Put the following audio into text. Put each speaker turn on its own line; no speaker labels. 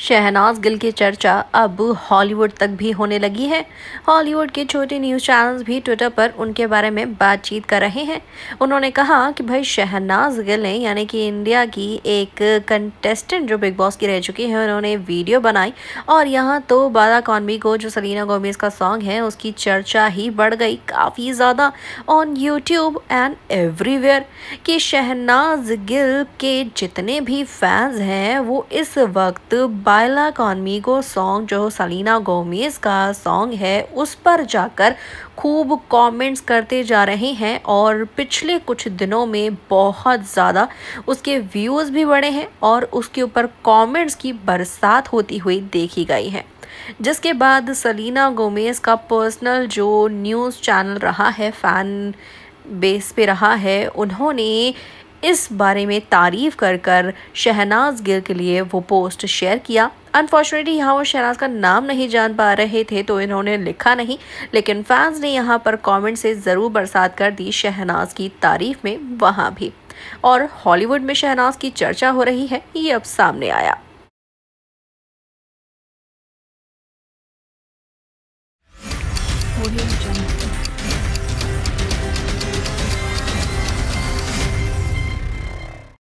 शहनाज गिल की चर्चा अब हॉलीवुड तक भी होने लगी है हॉलीवुड के छोटे न्यूज़ चैनल्स भी ट्विटर पर उनके बारे में बातचीत कर रहे हैं उन्होंने कहा कि भाई शहनाज गिल ने यानी कि इंडिया की एक कंटेस्टेंट जो बिग बॉस की रह चुकी है उन्होंने वीडियो बनाई और यहाँ तो बाला कॉन्वी को जो सलीना गोमेज का सॉन्ग है उसकी चर्चा ही बढ़ गई काफ़ी ज़्यादा ऑन यूट्यूब एंड एवरीवेयर कि शहनाज गिल के जितने भी फैंस हैं वो इस वक्त बायला कॉन्मीगो सॉन्ग जो सलीना गोमेज़ का सॉन्ग है उस पर जाकर खूब कमेंट्स करते जा रहे हैं और पिछले कुछ दिनों में बहुत ज़्यादा उसके व्यूज़ भी बढ़े हैं और उसके ऊपर कमेंट्स की बरसात होती हुई देखी गई है जिसके बाद सलीना गोमेज़ का पर्सनल जो न्यूज़ चैनल रहा है फ़ैन बेस पे रहा है उन्होंने इस बारे में तारीफ कर कर शहनाज गिल के लिए वो पोस्ट शेयर किया अनफॉर्चुनेटली यहाँ वो शहनाज का नाम नहीं जान पा रहे थे तो इन्होंने लिखा नहीं लेकिन फैंस ने यहाँ पर कमेंट से ज़रूर बरसात कर दी शहनाज की तारीफ में वहाँ भी और हॉलीवुड में शहनाज की चर्चा हो रही है ये अब सामने आया